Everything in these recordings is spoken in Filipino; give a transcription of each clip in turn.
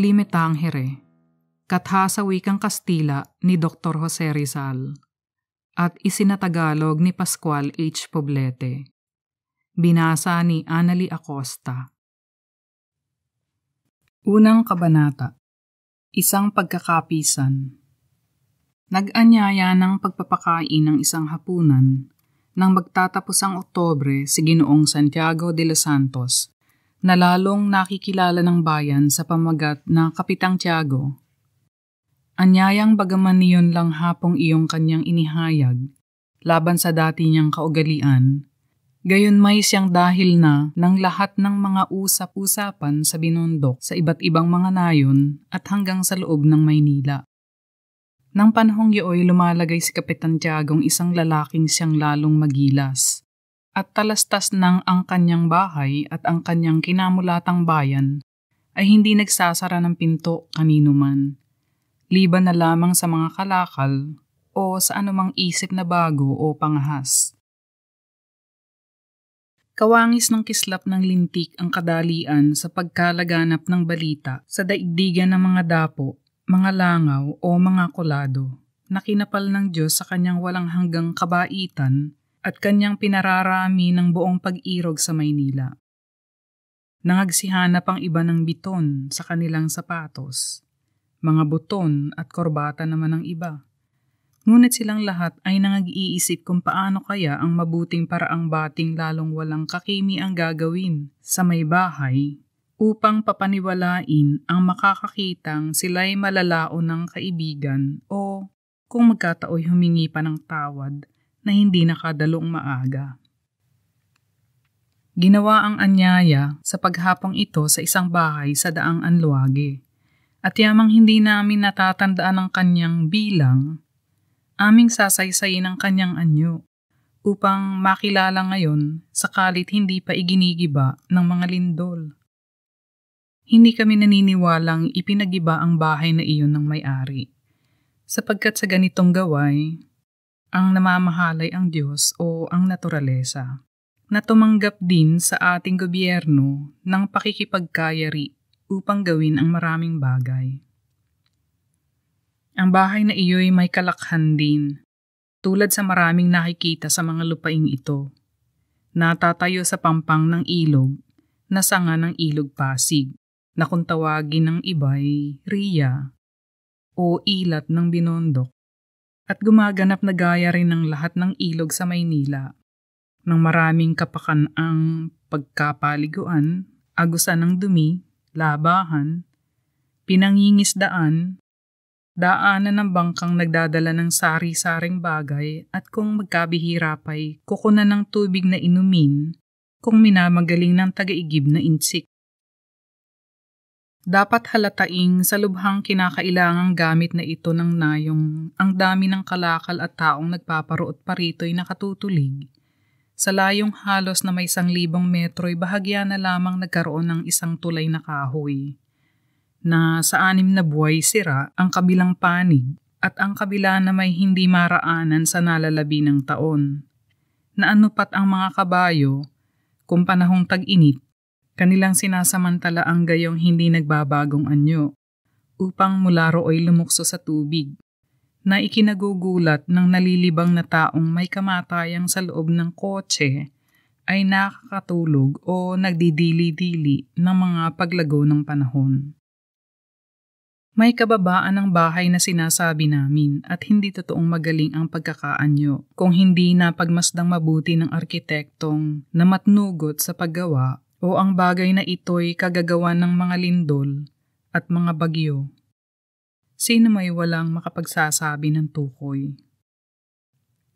Lime Tangere, katha sa wikang Kastila ni Dr. Jose Rizal, at isinatagalog ni Pascual H. Poblete. Binasa ni Anali Acosta. Unang Kabanata Isang Pagkakapisan Nag-anyaya ng pagpapakain ng isang hapunan nang magtatapos ang Oktobre si Ginoong Santiago de los Santos na lalong nakikilala ng bayan sa pamagat na Kapitang Tiago. Anyayang bagaman niyon lang hapong iyong kanyang inihayag laban sa dati niyang kaugalian, gayon may siyang dahil na ng lahat ng mga usap-usapan sa binundok sa iba't ibang mga nayon at hanggang sa loob ng Maynila. Nang panhong yooy lumalagay si Kapitan Tiagong isang lalaking siyang lalong magilas – at talastas ng ang kanyang bahay at ang kanyang kinamulatang bayan ay hindi nagsasara ng pinto kanino man, liban na lamang sa mga kalakal o sa anumang isip na bago o pangahas. Kawangis ng kislap ng lintik ang kadalian sa pagkalaganap ng balita sa daigdigan ng mga dapo, mga langaw o mga kulado na kinapal ng Diyos sa kanyang walang hanggang kabaitan at kanyang pinararami ng buong pag-irog sa Maynila. Nangagsihanap ang iba ng biton sa kanilang sapatos, mga buton at korbata naman ng iba. Ngunit silang lahat ay nangag-iisip kung paano kaya ang mabuting paraang bating lalong walang kakimi ang gagawin sa may bahay upang papaniwalain ang makakakitang sila'y malalao ng kaibigan o kung magkataoy humingi pa ng tawad na hindi nakadalong maaga. Ginawa ang anyaya sa paghapong ito sa isang bahay sa daang Anluagi. At yamang hindi namin natatandaan ang kanyang bilang, aming sasaysayin ang kanyang anyo upang makilala ngayon sakalit hindi pa iginigiba ng mga lindol. Hindi kami naniniwalang ipinagiba ang bahay na iyon ng may-ari sapagkat sa ganitong gaway, ang namamahalay ang Diyos o ang naturalesa, na tumanggap din sa ating gobyerno ng pakikipagkayari upang gawin ang maraming bagay. Ang bahay na iyo'y may kalakhan din, tulad sa maraming nakikita sa mga lupaing ito. Natatayo sa pampang ng ilog, na sanga ng ilog pasig, na kung tawagin ng iba'y riya o ilat ng binondok at gumaganap na gaya rin ng lahat ng ilog sa Maynila. Nang maraming kapakan ang pagkapaliguan, agusan ng dumi, labahan, pinangingisdaan, daanan ng bangkang nagdadala ng sari-saring bagay at kung magkabihira pa'y kukunan ng tubig na inumin kung minamagaling ng tagaigib na insik dapat halataing sa lubhang kinakailangang gamit na ito ng nayong ang dami ng kalakal at taong nagpaparoot pa rito'y nakatutulig. Sa layong halos na may isang libong metro'y bahagya na lamang nagkaroon ng isang tulay na kahoy na sa anim na buhay sira ang kabilang panig at ang kabila na may hindi maraanan sa nalalabi ng taon. Na anupat ang mga kabayo, kung panahong tag-init, Kanilang sinasamantala ang gayong hindi nagbabagong anyo upang mula rooy lumukso sa tubig na ikinagugulat ng nalilibang na taong may kamatayang sa loob ng kotse ay nakakatulog o nagdidili-dili ng mga paglago ng panahon. May kababaan ng bahay na sinasabi namin at hindi totoong magaling ang pagkakaanyo kung hindi na napagmasdang mabuti ng arkitektong na matnugot sa paggawa o ang bagay na ito'y kagagawan ng mga lindol at mga bagyo. Sino may walang makapagsasabi ng tukoy?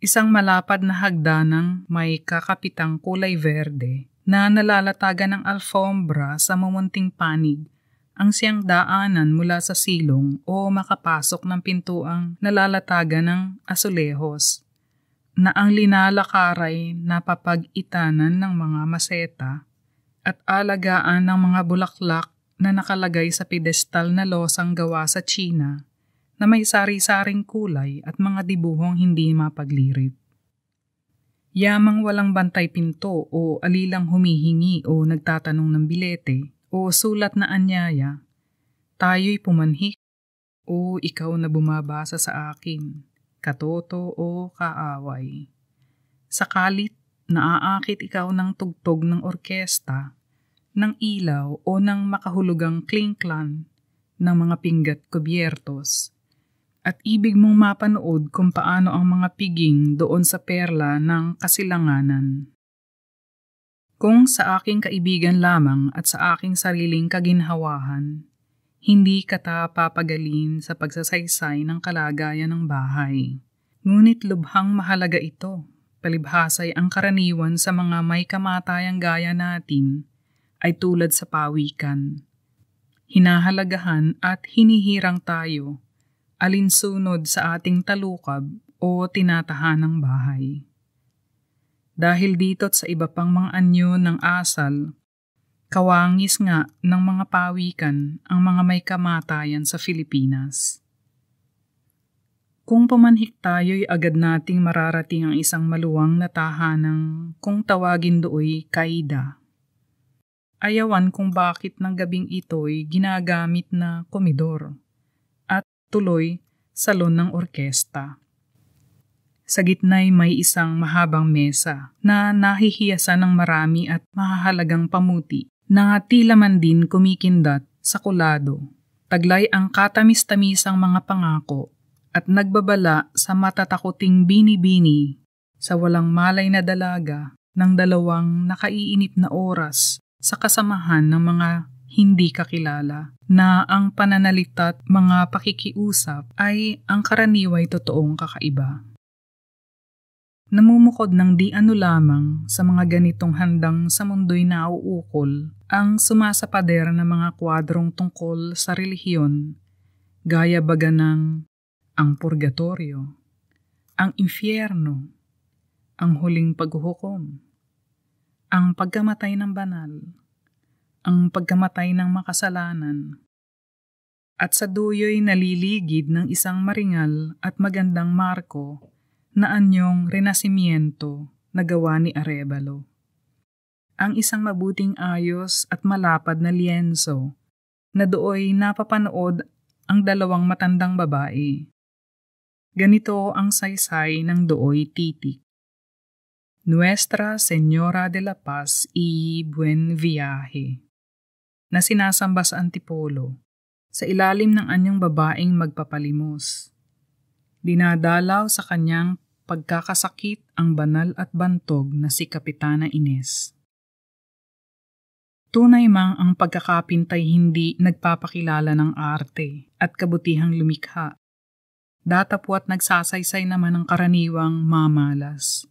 Isang malapad na hagdanang may kakapitang kulay berde na nalalatagan ng alfombra sa mumunting panig ang siyang daanan mula sa silong o makapasok ng pintuang nalalatagan ng asulehos na ang linalakaray na papag ng mga maseta at alagaan ng mga bulaklak na nakalagay sa pedestal na losang gawa sa China na may sari-saring kulay at mga dibuhong hindi mapaglirip. Yamang walang bantay pinto o alilang humihingi o nagtatanong ng bilete o sulat na anyaya, tayo'y pumanhik o ikaw na bumabasa sa akin, katoto o kaaway. Sakalit Naaakit ikaw ng tugtog ng orkesta, ng ilaw o ng makahulugang klingklan ng mga pinggat kubyertos. At ibig mong mapanood kung paano ang mga piging doon sa perla ng kasilanganan. Kung sa aking kaibigan lamang at sa aking sariling kaginhawahan, hindi kata papagalin sa pagsasaysay ng kalagayan ng bahay. Ngunit lubhang mahalaga ito palibhasay ang karaniwan sa mga may kamatayang gaya natin ay tulad sa pawikan. Hinahalagahan at hinihirang tayo alinsunod sa ating talukab o tinatahanang bahay. Dahil dito't sa iba pang mga anyo ng asal, kawangis nga ng mga pawikan ang mga may kamatayan sa Pilipinas. Kung pamanhik tayo'y agad nating mararating ang isang maluwang na tahanang kung tawagin dooy kaida. Ayawan kung bakit ng gabing ito'y ginagamit na komidor at tuloy salon ng orkesta. Sa gitna'y may isang mahabang mesa na nahihiyasan ng marami at mahahalagang pamuti na tila man din kumikindat sa kulado. Taglay ang katamis-tamisang mga pangako at nagbabala sa matatakuting bini-bini sa walang malay na dalaga ng dalawang nakaiinip na oras sa kasamahan ng mga hindi kakilala na ang pananalita't mga pakikiusap ay ang karaniway totoong kakaiba. Namumukod ng di ano lamang sa mga ganitong handang sa mundo'y nauukol ang sumasapader ng mga kwadrong tungkol sa relihiyon, gaya baga ng ang purgatorio, ang impyerno, ang huling paghuhukom, ang pagkamatay ng banal, ang pagkamatay ng makasalanan, at sa duyo'y naliligid ng isang maringal at magandang marko na anyong renasimiento na gawa ni Arevalo. Ang isang mabuting ayos at malapad na lienso na dooy napapanood ang dalawang matandang babae Ganito ang saysay ng dooy titik. Nuestra Señora de la Paz y Buen Viaje na sinasamba sa antipolo sa ilalim ng anyong babaeng magpapalimos. Dinadalaw sa kanyang pagkakasakit ang banal at bantog na si Kapitana Ines. Tunay mang ang pagkakapintay hindi nagpapakilala ng arte at kabutihang lumikha datapo at nagsasaysay naman ang karaniwang mamalas.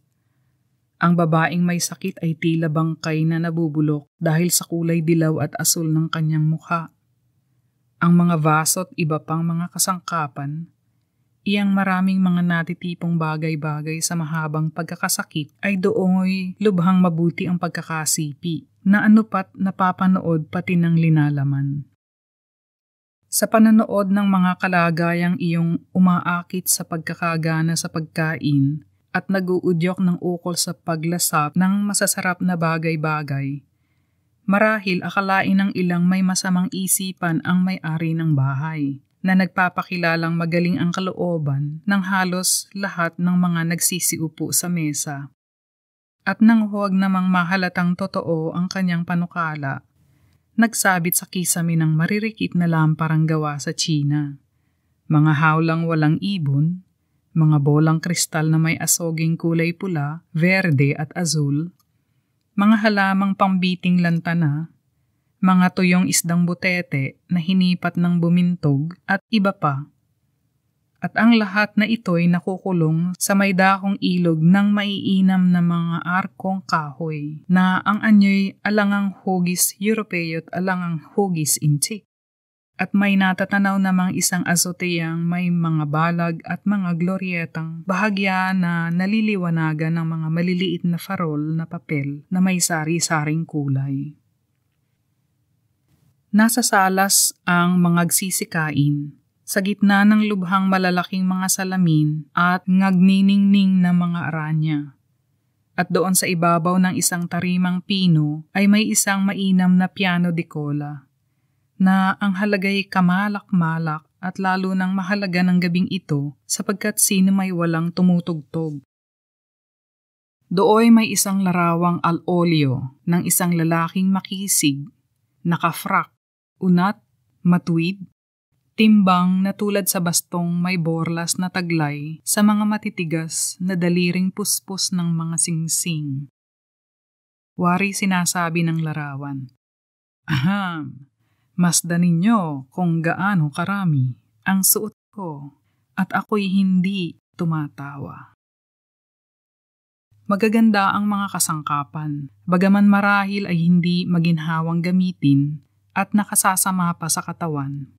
Ang babaeng may sakit ay tila bangkay na nabubulok dahil sa kulay dilaw at asul ng kanyang mukha. Ang mga vaso't iba pang mga kasangkapan, iyang maraming mga natitipong bagay-bagay sa mahabang pagkakasakit ay dooy lubhang mabuti ang pagkakasipi na anupat napapanood pati ng linalaman sa pananood ng mga kalagayang iyong umaakit sa pagkakagana sa pagkain at naguudyok ng ukol sa paglasap ng masasarap na bagay-bagay. Marahil akalain ng ilang may masamang isipan ang may-ari ng bahay na nagpapakilalang magaling ang kalooban ng halos lahat ng mga nagsisiupo sa mesa. At nang huwag namang mahalatang totoo ang kanyang panukala, nagsabit sa kisame ng maririkit na lamparang gawa sa China. Mga hawlang walang ibon, mga bolang kristal na may asoging kulay pula, verde at azul, mga halamang pambiting lantana, mga tuyong isdang butete na hinipat ng bumintog at iba pa at ang lahat na ito'y nakukulong sa may dakong ilog ng maiinam na mga arkong kahoy, na ang anyo'y alangang hugis Europeo at alangang hugis Intik. At may natatanaw namang isang azoteyang may mga balag at mga glorietang bahagya na naliliwanagan ng mga maliliit na farol na papel na may sari-saring kulay. Nasa salas ang mga gsisikain, sa gitna ng lubhang malalaking mga salamin at ngagniningning na mga aranya. At doon sa ibabaw ng isang tarimang pino ay may isang mainam na piano de cola na ang halagay kamalak-malak at lalo ng mahalaga ng gabing ito sapagkat sino may walang tumutugtog. Dooy may isang larawang al-olio ng isang lalaking makisig, nakafrak, unat, matuwid, Timbang na tulad sa bastong may borlas na taglay sa mga matitigas na daliring puspos ng mga singsing. Wari sinasabi ng larawan. Aham, masda ninyo kung gaano karami ang suot ko at ako'y hindi tumatawa. Magaganda ang mga kasangkapan, bagaman marahil ay hindi maginhawang gamitin at nakasasama pa sa katawan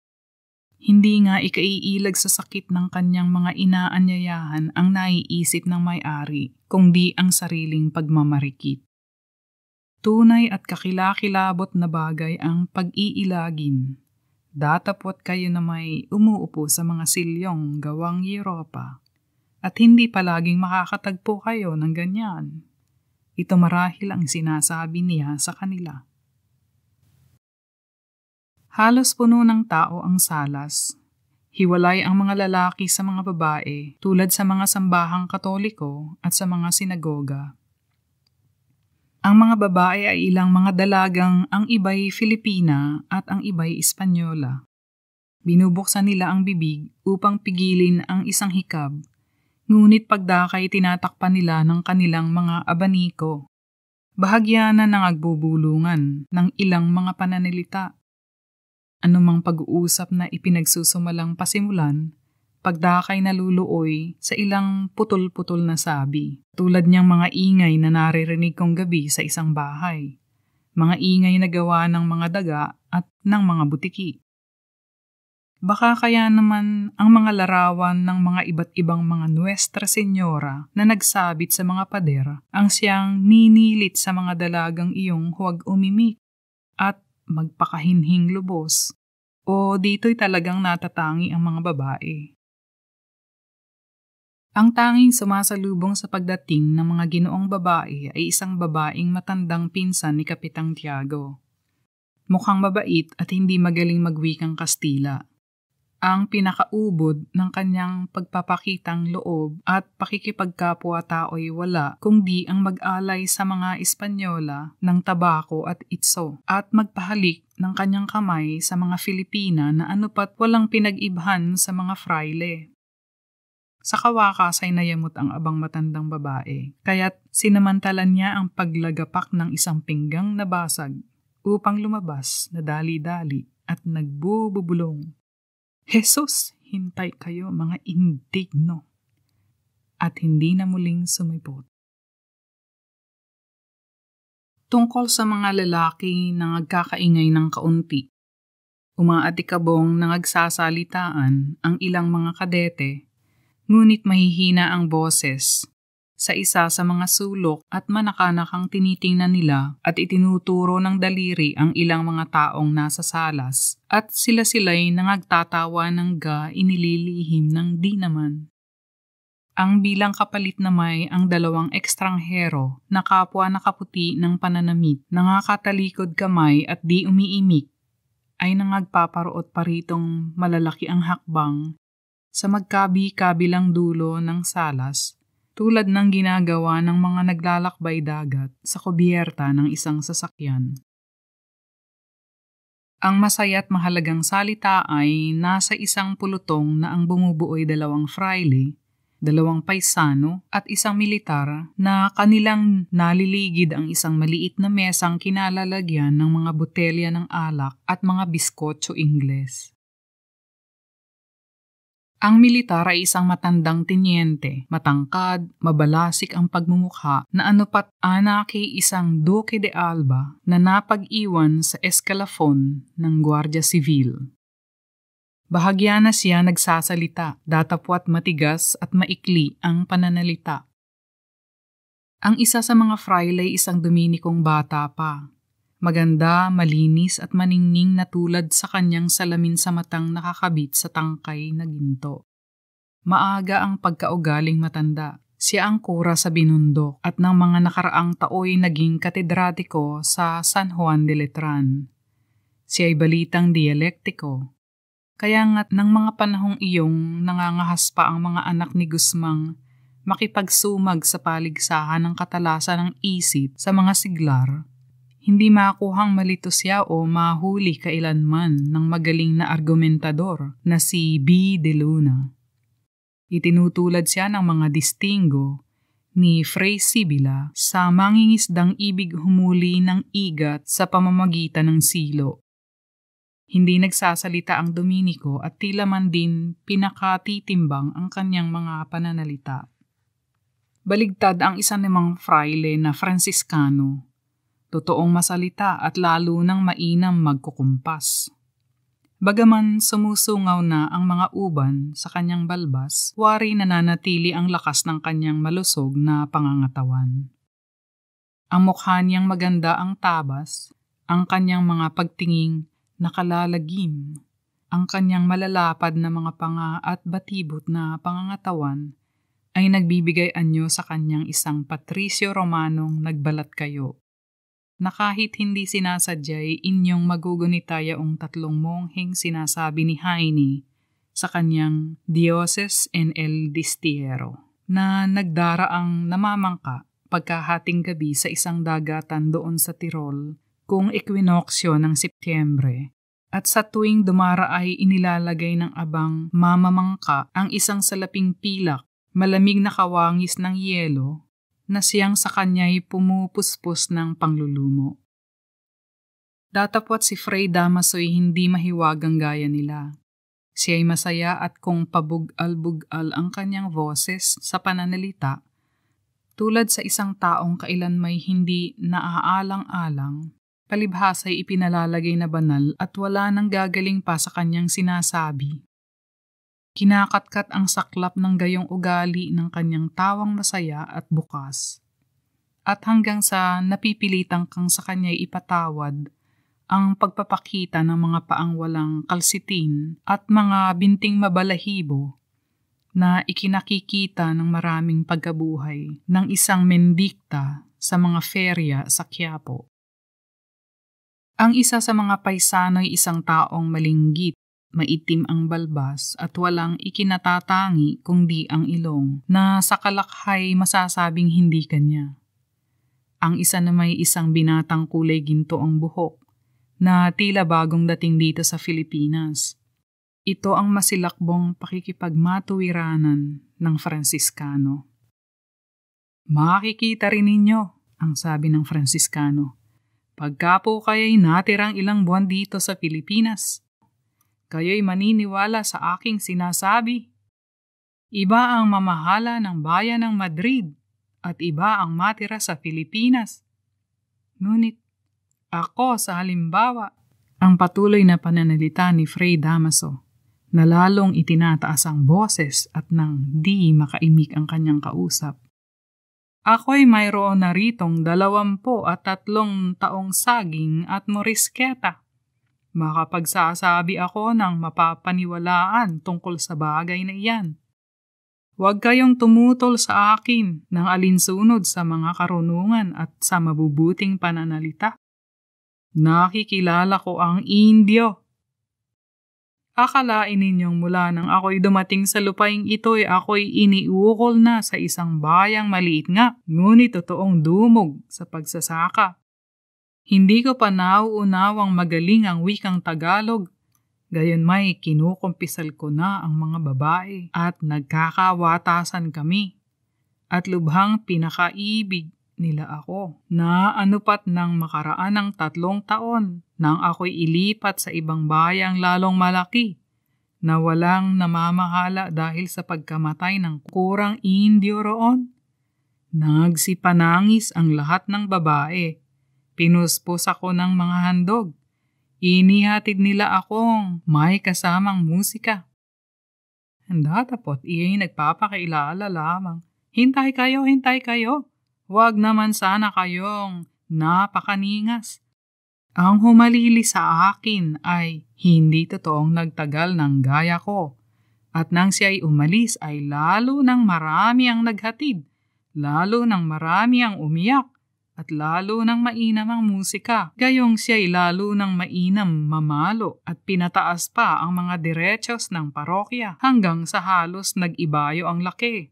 hindi nga ikaiilag sa sakit ng kanyang mga inaanyayahan ang naiisip ng may-ari, kundi ang sariling pagmamarikit. Tunay at kakilakilabot na bagay ang pag-iilagin. Datapot kayo na may umuupo sa mga silyong gawang Europa at hindi palaging makakatagpo kayo ng ganyan. Ito marahil ang sinasabi niya sa kanila. Halos puno ng tao ang salas. Hiwalay ang mga lalaki sa mga babae tulad sa mga sambahang katoliko at sa mga sinagoga. Ang mga babae ay ilang mga dalagang ang iba'y Filipina at ang iba'y Espanyola. Binubuksan nila ang bibig upang pigilin ang isang hikab, ngunit pagdakay tinatakpan nila ng kanilang mga abaniko. Bahagyanan ng agbubulungan ng ilang mga pananilita anumang pag-uusap na ipinagsusumalang pasimulan, pagdakay na luluoy sa ilang putol-putol na sabi, tulad niyang mga ingay na naririnig kong gabi sa isang bahay, mga ingay na gawa ng mga daga at ng mga butiki. Baka kaya naman ang mga larawan ng mga iba't ibang mga Nuestra Senyora na nagsabit sa mga pader ang siyang ninilit sa mga dalagang iyong huwag umimik at magpakahinhing lubos, o dito'y talagang natatangi ang mga babae. Ang tanging sumasalubong sa pagdating ng mga ginoong babae ay isang babaeng matandang pinsan ni Kapitang Tiago. Mukhang mabait at hindi magaling magwikang Kastila ang pinakaubod ng kanyang pagpapakitang loob at pakikipagkapwa-tao'y wala, kundi ang mag-alay sa mga Espanyola ng tabako at itso, at magpahalik ng kanyang kamay sa mga Filipina na anupat walang pinag-ibhan sa mga fraile. Sa kawakas ay nayamot ang abang matandang babae, kaya't sinamantalan niya ang paglagapak ng isang pinggang na basag upang lumabas na dali-dali at nagbububulong. Jesus, hintay kayo mga indigno at hindi na muling sumibot. Tungkol sa mga lalaki na nagkakaingay ng kaunti, umaatikabong na nagsasalitaan ang ilang mga kadete, ngunit mahihina ang boses sa isa sa mga sulok at manakanakang tinitingnan nila at itinuturo ng daliri ang ilang mga taong nasa salas at sila sila'y nangagtatawa ng ga inililihim ng di naman. Ang bilang kapalit na may ang dalawang ekstranghero na kapwa nakaputi ng pananamit, nangakatalikod kamay at di umiimik, ay nangagpaparoot pa ritong malalaki ang hakbang sa magkabi-kabilang dulo ng salas tulad ng ginagawa ng mga naglalakbay dagat sa kubyerta ng isang sasakyan. Ang masaya't mahalagang salita ay nasa isang pulutong na ang bumubuoy dalawang fraile, dalawang paisano at isang militar na kanilang naliligid ang isang maliit na mesang kinalalagyan ng mga botelya ng alak at mga biskotso Ingles. Ang militar ay isang matandang tinyente, matangkad, mabalasik ang pagmumukha na anupat anake isang Duque de Alba na napag-iwan sa eskalafon ng Guardia Civil. Bahagya na siya nagsasalita, datapwat matigas at maikli ang pananalita. Ang isa sa mga frile isang Dominikong bata pa, maganda, malinis at maningning na tulad sa kanyang salamin sa matang nakakabit sa tangkay na ginto. Maaga ang pagkaugaling matanda. Siya ang kura sa binundok at ng mga nakaraang tao'y naging katedratiko sa San Juan de Letran. Siya ay balitang dialektiko. Kaya nga't ng mga panahong iyong nangangahas pa ang mga anak ni Gusmang makipagsumag sa paligsahan ng katalasan ng isip sa mga siglar hindi makuhang malito siya o mahuli kailanman ng magaling na argumentador na si B. De Luna. Itinutulad siya ng mga distingo ni Fray Sibila sa mangingisdang ibig humuli ng igat sa pamamagitan ng silo. Hindi nagsasalita ang Dominiko at tila man din pinakatitimbang ang kanyang mga pananalita. Baligtad ang isa namang fraile na Franciscano totoong masalita at lalo ng mainam magkukumpas. Bagaman sumusungaw na ang mga uban sa kanyang balbas, wari nananatili ang lakas ng kanyang malusog na pangangatawan. Ang mukha niyang maganda ang tabas, ang kanyang mga pagtinging nakalalagim, ang kanyang malalapad na mga panga at batibot na pangangatawan ay nagbibigay anyo sa kanyang isang Patricio Romanong nagbalat kayo na kahit hindi sinasadyay inyong magugunita yaong tatlong mongheng sinasabi ni Heine sa kanyang Dioses en el Distiero na nagdaraang namamangka pagkahating gabi sa isang dagatan doon sa Tirol kung equinoxyo ng Setyembre at sa tuwing dumara ay inilalagay ng abang mamamangka ang isang salaping pilak, malamig na kawangis ng yelo na siyang sa kanya'y pumupuspos ng panglulumo. Datapwat si Fray Damaso'y hindi mahiwagang gaya nila. Siya'y masaya at kung pabug al ang kanyang boses sa pananalita, tulad sa isang taong kailan may hindi naaalang-alang, palibhasa'y ipinalalagay na banal at wala nang gagaling pa sa kanyang sinasabi Kinakatkat ang saklap ng gayong ugali ng kanyang tawang masaya at bukas. At hanggang sa napipilitang kang sa kanya'y ipatawad ang pagpapakita ng mga paang walang kalsitin at mga binting mabalahibo na ikinakikita ng maraming pagkabuhay ng isang mendikta sa mga ferya sa Quiapo. Ang isa sa mga paisano'y isang taong malinggit maitim ang balbas at walang ikinatatangi kundi ang ilong na sa kalakhay masasabing hindi kanya. Ang isa na may isang binatang kulay ginto ang buhok na tila bagong dating dito sa Pilipinas. Ito ang masilakbong pakikipagmatuwiranan ng Fransiskano. Makikita rin ninyo, ang sabi ng Fransiskano, pagka po kaya'y natirang ilang buwan dito sa Pilipinas – kayo'y maniniwala sa aking sinasabi. Iba ang mamahala ng bayan ng Madrid at iba ang matira sa Pilipinas. Ngunit ako sa halimbawa, ang patuloy na pananalita ni Fray Damaso na lalong itinataas ang boses at nang di makaimik ang kanyang kausap. Ako'y mayroon na ritong dalawampo at tatlong taong saging at morisketa makapagsasabi ako ng mapapaniwalaan tungkol sa bagay na iyan. Huwag kayong tumutol sa akin ng alinsunod sa mga karunungan at sa mabubuting pananalita. Nakikilala ko ang Indio. Akalain ninyong mula nang ako'y dumating sa lupaing ito'y ako'y iniukol na sa isang bayang maliit nga, ngunit totoong dumog sa pagsasaka. Hindi ko pa nauunawang magaling ang wikang Tagalog Gayon may kinukumpisal ko na ang mga babae at nagkakawatasan kami. At lubhang pinakaibig nila ako na anupat ng makaraan ng tatlong taon nang ako'y ilipat sa ibang bayang lalong malaki na walang namamahala dahil sa pagkamatay ng kurang indio roon. Nagsipanangis ang lahat ng babae Pinuspos ako ng mga handog. Inihatid nila akong may kasamang musika. Ang datapot iya'y nagpapakilala lamang. Hintay kayo, hintay kayo. Huwag naman sana kayong napakaningas. Ang humalili sa akin ay hindi totoong nagtagal ng gaya ko. At nang siya ay umalis ay lalo ng marami ang naghatid, lalo ng marami ang umiyak, at lalo nang mainam ang musika, gayong siya'y lalo nang mainam mamalo at pinataas pa ang mga derechos ng parokya hanggang sa halos nag-ibayo ang laki.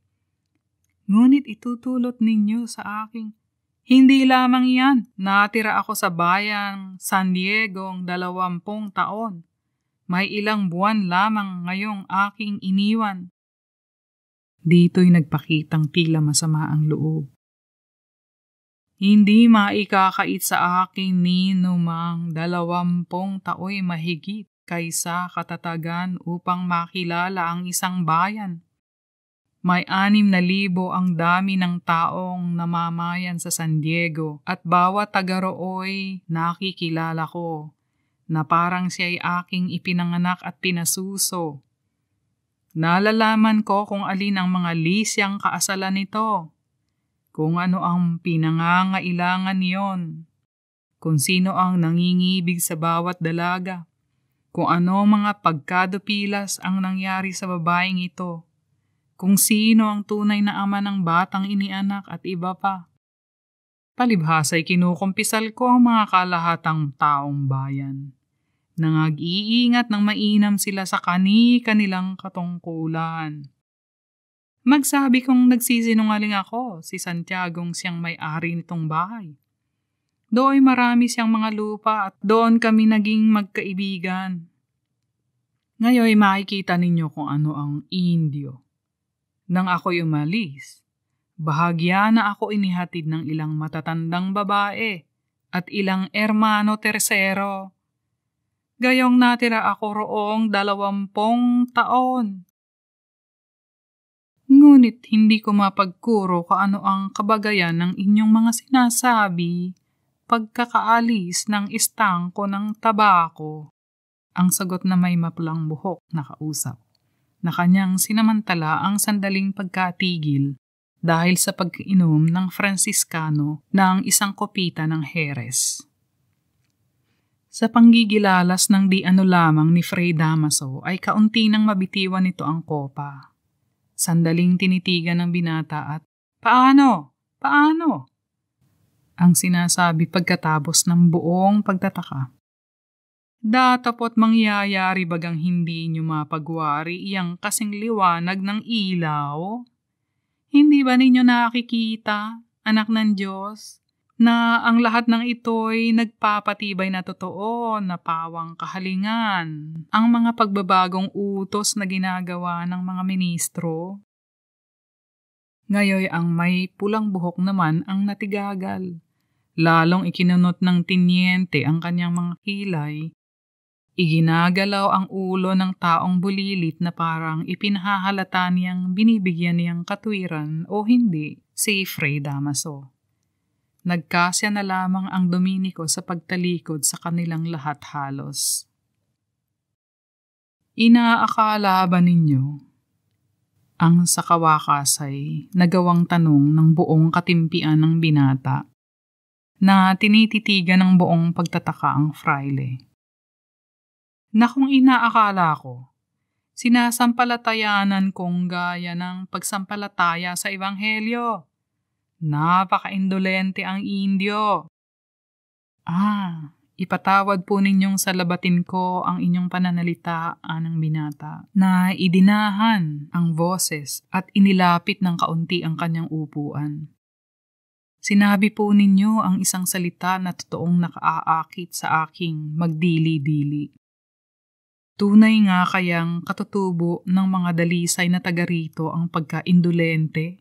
Ngunit itutulot ninyo sa aking hindi lamang iyan, natira ako sa bayan San Diego ang dalawampung taon. May ilang buwan lamang ngayong aking iniwan. Dito'y nagpakitang tila masama ang loob hindi maikakait sa akin ni numang dalawampung tao'y mahigit kaysa katatagan upang makilala ang isang bayan. May anim na libo ang dami ng taong namamayan sa San Diego at bawat taga nakikilala ko na parang siya ay aking ipinanganak at pinasuso. Nalalaman ko kung alin ang mga lisyang kaasalan nito kung ano ang pinangangailangan niyon, kung sino ang nangingibig sa bawat dalaga, kung ano mga pagkadupilas ang nangyari sa babaeng ito, kung sino ang tunay na ama ng batang inianak at iba pa. Palibhasa'y kinukumpisal ko ang mga kalahatang taong bayan. Nangag-iingat ng mainam sila sa kani-kanilang katungkulan. Magsabi kong nagsisinungaling ako si Santiagong siyang may-ari nitong bahay. Dooy marami siyang mga lupa at doon kami naging magkaibigan. Ngayon ay makikita ninyo kung ano ang Indio. Nang ako'y umalis, bahagya na ako inihatid ng ilang matatandang babae at ilang ermano tersero. Gayong natira ako roong dalawampung taon. Ngunit hindi ko mapagkuro kaano ang kabagayan ng inyong mga sinasabi pagkakaalis ng istangko ng tabako. Ang sagot na may maplang buhok na kausap na kanyang sinamantala ang sandaling pagkatigil dahil sa pag-inom ng Franciscano ng isang kopita ng Heres. Sa panggigilalas ng di ano lamang ni Fray Damaso ay kaunti nang mabitiwan nito ang kopa Sandaling tinitigan ng binata at, Paano? Paano? Ang sinasabi pagkatapos ng buong pagtataka. Datapot mangyayari bagang hindi nyo mapagwari iyang kasing liwanag ng ilaw? Hindi ba ninyo nakikita, anak ng Diyos, na ang lahat ng ito'y nagpapatibay na totoo na pawang kahalingan ang mga pagbabagong utos na ginagawa ng mga ministro. Ngayoy ang may pulang buhok naman ang natigagal. Lalong ikinunot ng tinyente ang kanyang mga kilay. Iginagalaw ang ulo ng taong bulilit na parang ipinahahalata niyang binibigyan niyang katwiran o hindi si Fray Damaso nagkasya na lamang ang Dominiko sa pagtalikod sa kanilang lahat halos. Inaakala ba ninyo? Ang sakawakas ay nagawang tanong ng buong katimpian ng binata na tinititigan ng buong pagtataka ang fraile. Na kung inaakala ko, sinasampalatayanan kong gaya ng pagsampalataya sa Ebanghelyo Napaka-indolente ang Indio. Ah, ipatawad po ninyong sa labatin ko ang inyong pananalita, anang binata, na idinahan ang boses at inilapit ng kaunti ang kanyang upuan. Sinabi po ninyo ang isang salita na totoong nakaaakit sa aking magdili-dili. Tunay nga kayang katutubo ng mga dalisay na taga rito ang pagka-indolente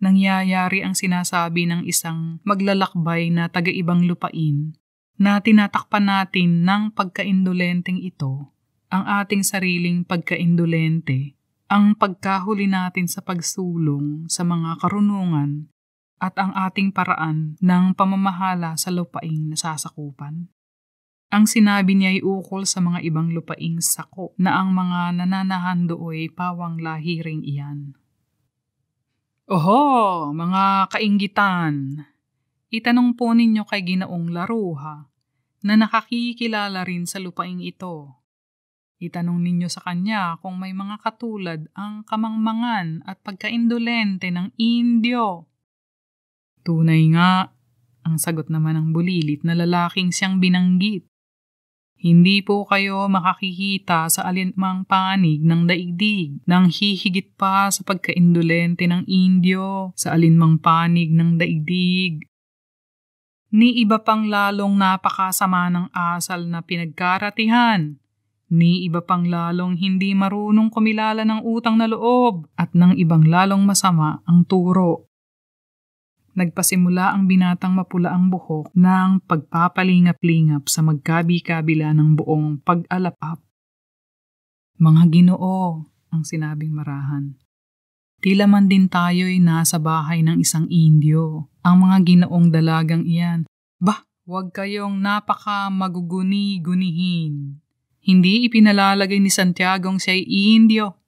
nangyayari ang sinasabi ng isang maglalakbay na taga-ibang lupain na tinatakpan natin ng pagkaindulenteng ito, ang ating sariling pagkaindulente, ang pagkahuli natin sa pagsulong sa mga karunungan at ang ating paraan ng pamamahala sa lupaing nasasakupan. Ang sinabi niya ay ukol sa mga ibang lupaing sako na ang mga nananahan dooy pawang lahiring iyan. Oho, mga kainggitan! Itanong po ninyo kay Ginaong Laruha na nakakikilala rin sa lupaing ito. Itanong ninyo sa kanya kung may mga katulad ang kamangmangan at pagkaindolente ng Indio. Tunay nga, ang sagot naman ng bulilit na lalaking siyang binanggit. Hindi po kayo makakikita sa alinmang panig ng daigdig nang hihigit pa sa pagkaindulente ng Indio sa alinmang panig ng daigdig ni iba pang lalong napakasama ng asal na pinagkaratihan, ni iba pang lalong hindi marunong kumilala ng utang na loob at ng ibang lalong masama ang turo nagpasimula ang binatang mapula ang buhok ng pagpapalingap-lingap sa magkabi-kabila ng buong pag-alapap. Mga ginoo, ang sinabing marahan. Tila man din tayo'y nasa bahay ng isang Indio. Ang mga ginoong dalagang iyan, bah, huwag kayong napaka maguguni-gunihin. Hindi ipinalalagay ni Santiago ang siya'y Indio.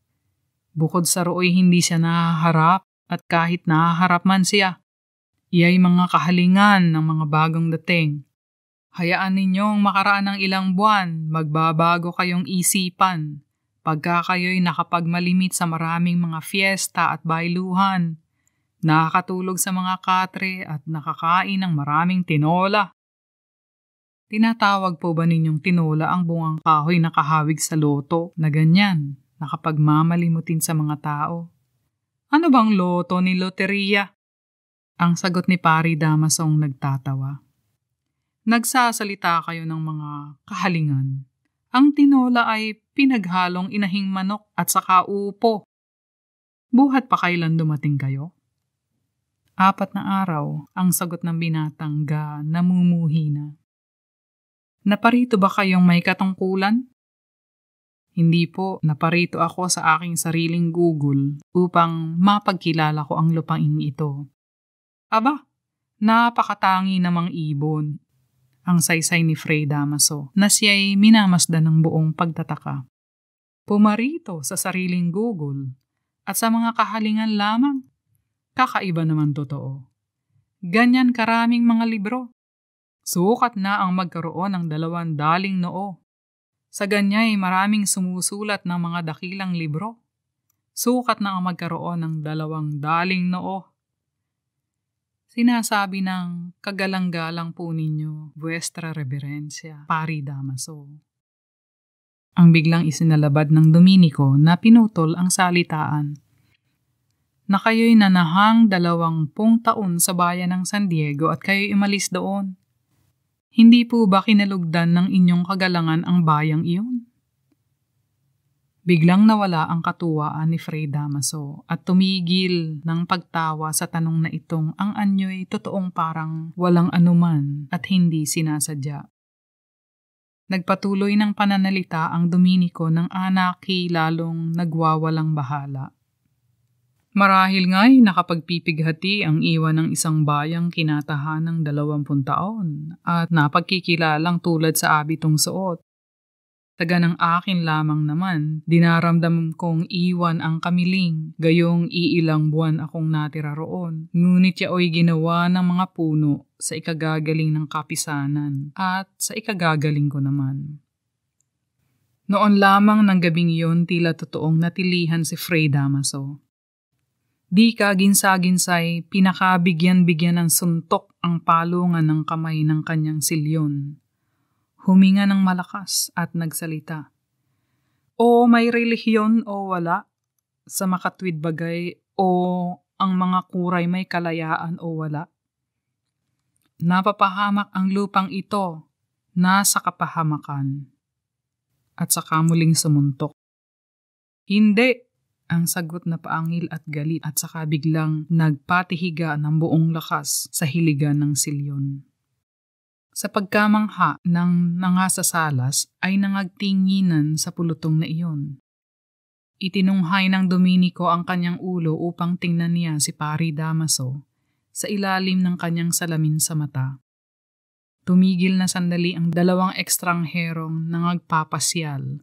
Bukod sa rooy hindi siya nahaharap at kahit nahaharap man siya, Iya'y mga kahalingan ng mga bagong dating. Hayaan ninyong makaraan ng ilang buwan, magbabago kayong isipan. Pagka kayo'y nakapagmalimit sa maraming mga fiesta at bailuhan, nakakatulog sa mga katre at nakakain ng maraming tinola. Tinatawag po ba ninyong tinola ang bungang kahoy na kahawig sa loto na ganyan, nakapagmamalimutin sa mga tao? Ano bang loto ni loteria? Ang sagot ni Pari Damasong nagtatawa. Nagsasalita kayo ng mga kahalingan. Ang tinola ay pinaghalong inahing manok at saka upo. Buhat pa kailan dumating kayo? Apat na araw ang sagot ng binatang ga namumuhi na. Naparito ba kayong may katungkulan? Hindi po, naparito ako sa aking sariling Google upang mapagkilala ko ang lupain ito Aba, napakatangi namang ibon. Ang saysay ni Fray Damaso na siya'y minamasdan ng buong pagtataka. Pumarito sa sariling Google at sa mga kahalingan lamang. Kakaiba naman totoo. Ganyan karaming mga libro. Sukat na ang magkaroon ng dalawang daling noo. Sa ganya'y maraming sumusulat ng mga dakilang libro. Sukat na ang magkaroon ng dalawang daling noo sinasabi ng kagalang-galang po ninyo, Vuestra Reverencia, Pari Damaso. Ang biglang isinalabad ng Dominico na pinutol ang salitaan na kayo'y nanahang dalawangpung taon sa bayan ng San Diego at kayo'y imalis doon. Hindi po ba kinalugdan ng inyong kagalangan ang bayang iyon? Biglang nawala ang katuwaan ni Fray Damaso at tumigil ng pagtawa sa tanong na itong ang anyo'y totoong parang walang anuman at hindi sinasadya. Nagpatuloy ng pananalita ang Dominiko ng anaki lalong nagwawalang bahala. Marahil nga'y nakapagpipighati ang iwan ng isang bayang kinatahan ng dalawampung taon at napagkikilalang tulad sa abitong suot taga ng akin lamang naman. Dinaramdam kong iwan ang kamiling, gayong iilang buwan akong natira roon. Ngunit o'y ginawa ng mga puno sa ikagagaling ng kapisanan at sa ikagagaling ko naman. Noon lamang ng gabing iyon tila totoong natilihan si Frey Damaso. Di ka ginsa-ginsay, pinakabigyan-bigyan ng suntok ang palungan ng kamay ng kanyang silyon huminga ng malakas at nagsalita. O may relihiyon o wala, sa makatwid bagay o ang mga kuray may kalayaan o wala. Napapahamak ang lupang ito, nasa kapahamakan. At saka muling sumuntok. Hindi, ang sagot na paangil at galit at saka biglang nagpatihiga ng buong lakas sa hiligan ng silyon. Sa pagkamangha ng nangasasalas ay nangagtinginan sa pulutong na iyon. Itinunghay ng Dominico ang kanyang ulo upang tingnan niya si Pari Damaso sa ilalim ng kanyang salamin sa mata. Tumigil na sandali ang dalawang ekstrangherong nangagpapasyal,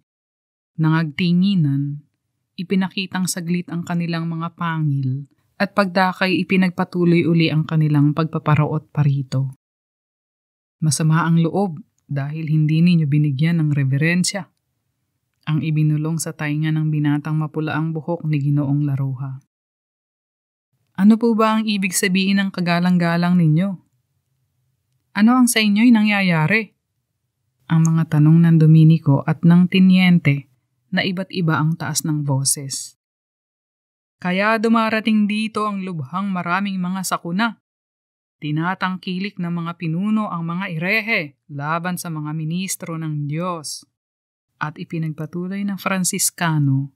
nangagtinginan, ipinakitang saglit ang kanilang mga pangil, at pagdakay ipinagpatuloy uli ang kanilang pagpaparoot parito. Masama ang loob dahil hindi ninyo binigyan ng reverensya. Ang ibinulong sa tainga ng binatang mapula ang buhok ni Ginoong Laruha. Ano po ba ang ibig sabihin ng kagalang-galang ninyo? Ano ang sa inyo'y nangyayari? Ang mga tanong ng Dominiko at ng Tinyente na iba't iba ang taas ng boses. Kaya dumarating dito ang lubhang maraming mga sakuna Tinatangkilik ng mga pinuno ang mga irehe laban sa mga ministro ng Diyos. At ipinagpatuloy ng Fransiskano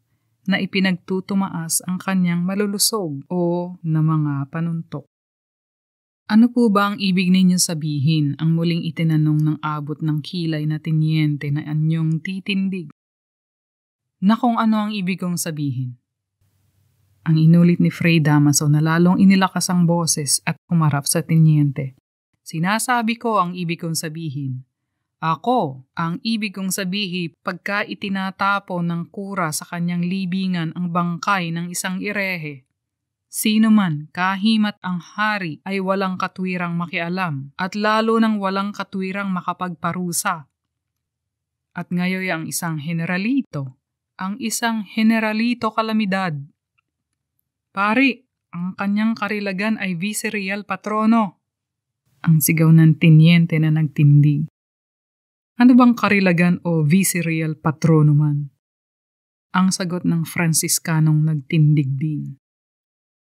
na ipinagtutumaas ang kanyang malulusog o na mga panuntok. Ano po ba ang ibig ninyo sabihin ang muling itinanong ng abot ng kilay na tinyente na anyong titindig? Na kung ano ang ibig kong sabihin? ang inulit ni Fray Damaso na lalong inilakas ang boses at humarap sa tinyente. Sinasabi ko ang ibig kong sabihin. Ako, ang ibig kong sabihin pagka itinatapo ng kura sa kanyang libingan ang bangkay ng isang irehe. Sino man, kahimat ang hari ay walang katwirang makialam at lalo nang walang katwirang makapagparusa. At ngayon ang isang generalito, ang isang generalito kalamidad Pari, ang kanyang karilagan ay vicereal patrono. Ang sigaw ng tinyente na nagtindi. Ano bang karilagan o vicereal patrono man? Ang sagot ng Franciscanong nagtindig din.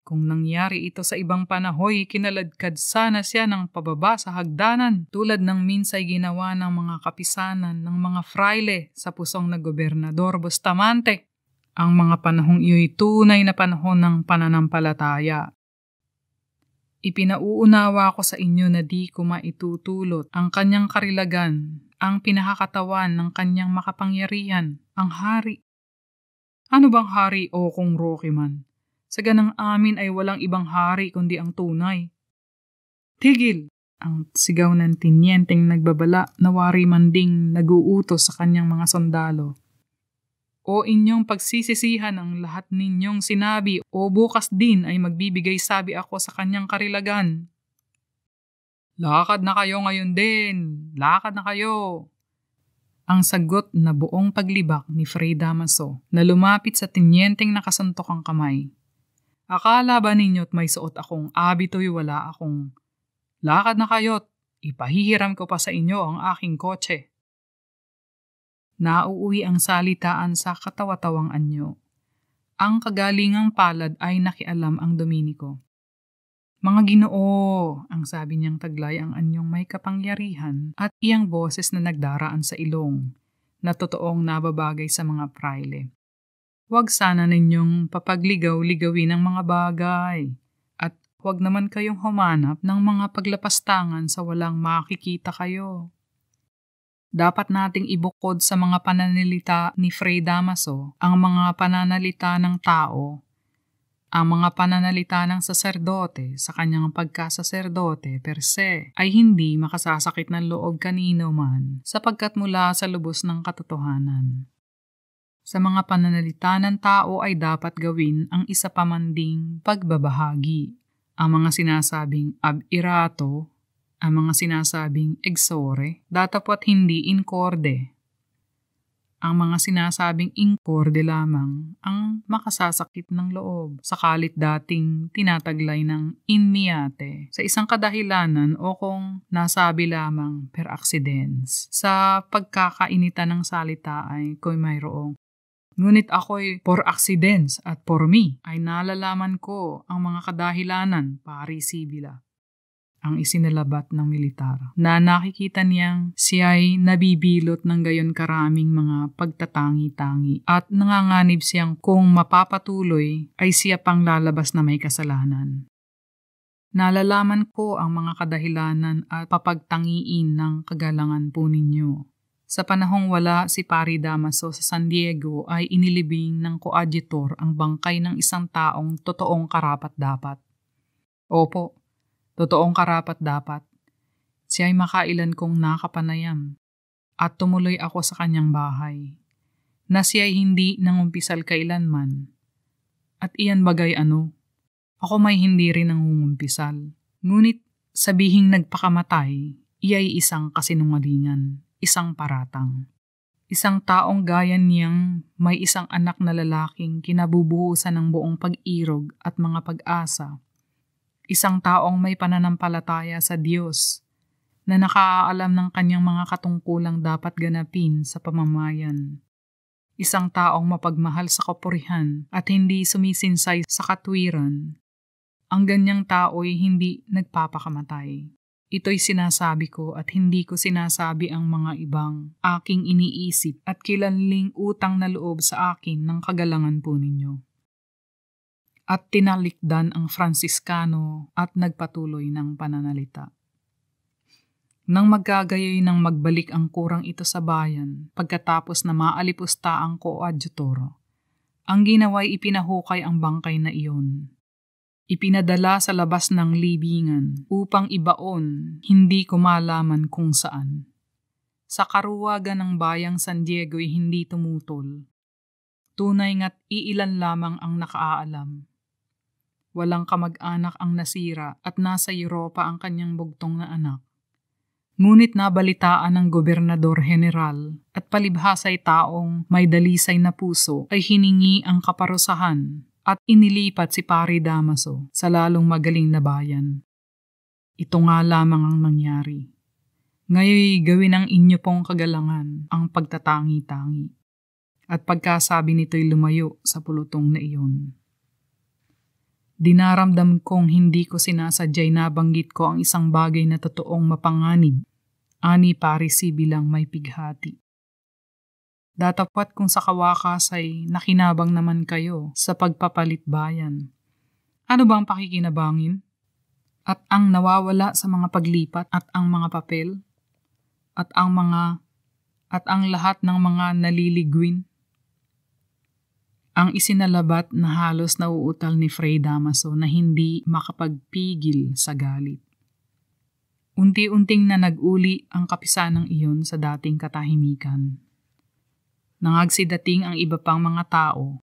Kung nangyari ito sa ibang panahoy, kinaladkad sana siya ng pababa sa hagdanan tulad ng minsay ginawa ng mga kapisanan ng mga fraile sa pusong na gobernador Bustamante ang mga panahong iyo'y tunay na panahon ng pananampalataya. Ipinauunawa ko sa inyo na di ko maitutulot ang kanyang karilagan, ang pinakakatawan ng kanyang makapangyarihan, ang hari. Ano bang hari o kung Rocky man? Sa ganang amin ay walang ibang hari kundi ang tunay. Tigil! Ang sigaw ng tinyenteng nagbabala na wari manding naguutos sa kanyang mga sandalo o inyong pagsisisihan ang lahat ninyong sinabi o bukas din ay magbibigay sabi ako sa kanyang karilagan. Lakad na kayo ngayon din, lakad na kayo. Ang sagot na buong paglibak ni Fray Damaso na lumapit sa tinyenteng nakasuntok ang kamay. Akala ba ninyo't may suot akong abito'y wala akong. Lakad na kayo't, ipahihiram ko pa sa inyo ang aking kotse nauuwi ang salitaan sa katawatawang anyo. Ang kagalingang palad ay nakialam ang Dominiko. Mga ginoo, ang sabi niyang taglay ang anyong may kapangyarihan at iyang boses na nagdaraan sa ilong, na totoong nababagay sa mga praile. Huwag sana ninyong papagligaw-ligawin ang mga bagay, at huwag naman kayong humanap ng mga paglapastangan sa walang makikita kayo dapat nating ibukod sa mga pananalita ni Fray Damaso ang mga pananalita ng tao, ang mga pananalita ng saserdote sa kanyang pagkasaserdote per se ay hindi makasasakit ng loob kanino man sapagkat mula sa lubos ng katotohanan. Sa mga pananalita ng tao ay dapat gawin ang isa pamanding pagbabahagi. Ang mga sinasabing ab-irato ang mga sinasabing exore, datapwat hindi incorde. Ang mga sinasabing incorde lamang ang makasasakit ng loob, sakalit dating tinataglay ng inmiate sa isang kadahilanan o kung nasabi lamang per accidents. Sa pagkakainita ng salita ay ko'y mayroong Ngunit ako'y for accidents at for me ay nalalaman ko ang mga kadahilanan, pari Sibila ang isinilabat ng militar na nakikita niyang siya ay nabibilot ng gayon karaming mga pagtatangi-tangi at nanganganib siyang kung mapapatuloy ay siya pang lalabas na may kasalanan. Nalalaman ko ang mga kadahilanan at papagtangiin ng kagalangan po ninyo. Sa panahong wala si Pari Damaso sa San Diego ay inilibing ng koadyitor ang bangkay ng isang taong totoong karapat-dapat. Opo, totoong karapat dapat. Siya ay makailan kong nakapanayam at tumuloy ako sa kanyang bahay na siya ay hindi nang umpisal kailanman. At iyan bagay ano, ako may hindi rin ang umpisal. Ngunit sabihing nagpakamatay, iya'y isang kasinungalingan, isang paratang. Isang taong gaya niyang may isang anak na lalaking kinabubuhusan ng buong pag-irog at mga pag-asa isang taong may pananampalataya sa Diyos na nakaalam ng kanyang mga katungkulang dapat ganapin sa pamamayan. Isang taong mapagmahal sa kapurihan at hindi sumisinsay sa katwiran. Ang ganyang tao'y hindi nagpapakamatay. Ito'y sinasabi ko at hindi ko sinasabi ang mga ibang aking iniisip at kilanling utang na loob sa akin ng kagalangan po ninyo at tinalikdan ang Fransiskano at nagpatuloy ng pananalita. Nang magkagayoy nang magbalik ang kurang ito sa bayan, pagkatapos na maalipusta ang koadjutoro, ang ginaway ipinahukay ang bangkay na iyon. Ipinadala sa labas ng libingan upang ibaon, hindi ko malaman kung saan. Sa karuwagan ng bayang San Diego'y hindi tumutol. Tunay nga't iilan lamang ang nakaalam walang kamag-anak ang nasira at nasa Europa ang kanyang bugtong na anak. Ngunit nabalitaan ng gobernador general at palibhasay taong may dalisay na puso ay hiningi ang kaparusahan at inilipat si Pari Damaso sa lalong magaling na bayan. Ito nga lamang ang nangyari. Ngayon gawin ang inyo pong kagalangan ang pagtatangi-tangi. At pagkasabi nito'y lumayo sa pulutong na iyon. Dinaramdam kong hindi ko sinasadyay banggit ko ang isang bagay na totoong mapanganib. Ani Parisi bilang may pighati. Datapat kung sa kawakas ay nakinabang naman kayo sa pagpapalit bayan. Ano ba ang pakikinabangin? At ang nawawala sa mga paglipat at ang mga papel? At ang mga at ang lahat ng mga naliligwin ang isinalabat na halos nauutal ni Fray Damaso na hindi makapagpigil sa galit. Unti-unting na nag-uli ang kapisanang iyon sa dating katahimikan. Nangagsidating ang iba pang mga tao,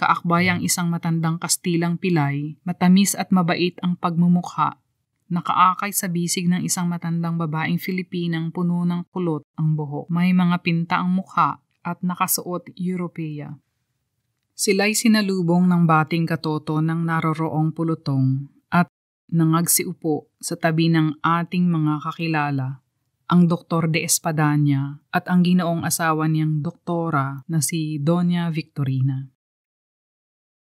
kaakbay ang isang matandang kastilang pilay, matamis at mabait ang pagmumukha, nakaakay sa bisig ng isang matandang babaeng Filipinang puno ng kulot ang buhok, may mga pinta ang mukha at nakasuot Europea. Sila'y sinalubong ng bating katoto ng naroroong pulutong at nangagsiupo sa tabi ng ating mga kakilala, ang Doktor de Espadanya at ang ginoong asawa niyang doktora na si Doña Victorina.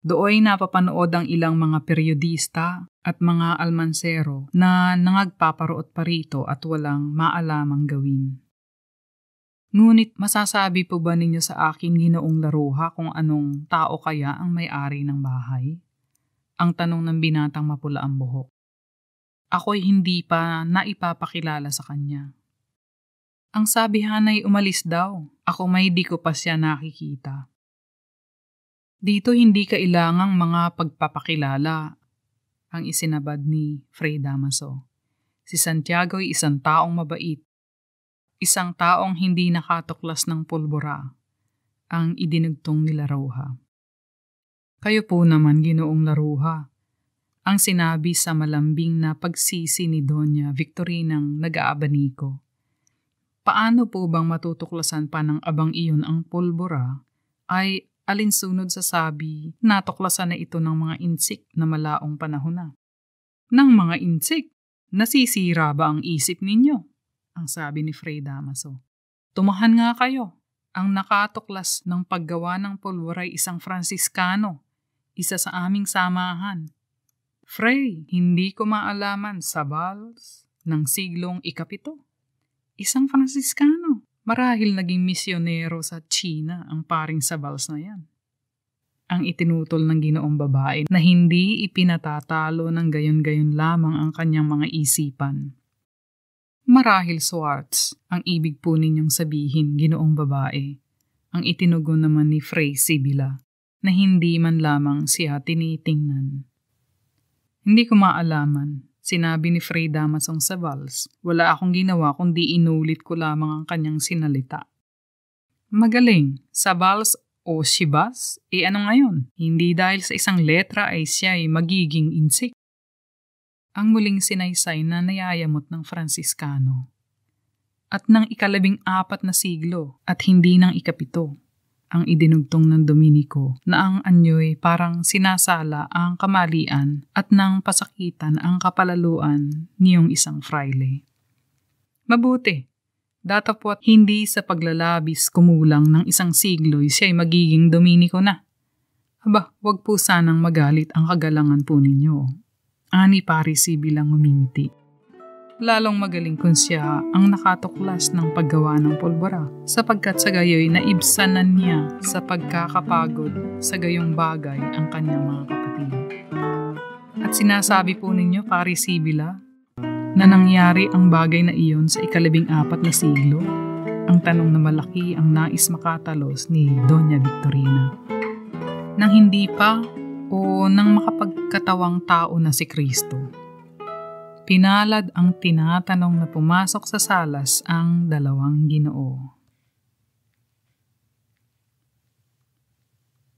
Dooy napapanood ang ilang mga periodista at mga almansero na nangagpaparoot pa rito at walang maalamang gawin. Ngunit masasabi po ba ninyo sa akin, Ginoong Laruha, kung anong tao kaya ang may-ari ng bahay? Ang tanong ng binatang mapula ang buhok. Ako'y hindi pa naipapakilala sa kanya. Ang sabihan ay umalis daw. Ako may di ko pa siya nakikita. Dito hindi kailangang mga pagpapakilala ang isinabad ni Fray Damaso. Si Santiago ay isang taong mabait isang taong hindi nakatuklas ng pulbura, ang idinugtong ni Laruha. Kayo po naman ginoong laruha, ang sinabi sa malambing na pagsisi ni Doña Victorinang nag-aabaniko. Paano po bang matutuklasan pa ng abang iyon ang pulbura ay alinsunod sa sabi natuklasan na ito ng mga insik na malaong panahon na. Ng mga insik, nasisira ba ang isip ninyo? ang sabi ni Fray Damaso. Tumahan nga kayo. Ang nakatuklas ng paggawa ng pulwar ay isang Fransiskano, isa sa aming samahan. Fray, hindi ko maalaman sa Vals ng siglong ikapito. Isang Fransiskano. Marahil naging misyonero sa China ang paring Sabals na yan. Ang itinutol ng ginoong babae na hindi ipinatatalo ng gayon-gayon lamang ang kanyang mga isipan Marahil Swartz, ang ibig po ninyong sabihin, ginoong babae. Ang itinugon naman ni Frey Sibila, na hindi man lamang siya tinitingnan. Hindi ko maalaman, sinabi ni Frey Damasong sa vals, wala akong ginawa kundi inulit ko lamang ang kanyang sinalita. Magaling, sa vals o shibas, e eh ano ngayon? Hindi dahil sa isang letra ay siya ay magiging insik ang muling sinaysay na nayayamot ng Fransiskano. At ng ikalabing apat na siglo at hindi ng ikapito, ang idinugtong ng Dominiko na ang anyo'y parang sinasala ang kamalian at nang pasakitan ang kapalaluan niyong isang fraile. Mabuti, datapwat hindi sa paglalabis kumulang ng isang siglo siya'y magiging Dominiko na. Aba, wag po sanang magalit ang kagalangan po ninyo ani parisi bilang humingiti. Lalong magaling kung siya ang nakatuklas ng paggawa ng pulbura sapagkat sa gayoy naibsanan niya sa pagkakapagod sa gayong bagay ang kanyang mga kapatid. At sinasabi po ninyo, pari Sibila, na nangyari ang bagay na iyon sa ikalabing apat na siglo? Ang tanong na malaki ang nais makatalos ni Doña Victorina. Nang hindi pa o ng makapagkatawang tao na si Kristo. Pinalad ang tinatanong na pumasok sa salas ang dalawang ginoo.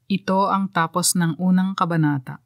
Ito ang tapos ng unang kabanata.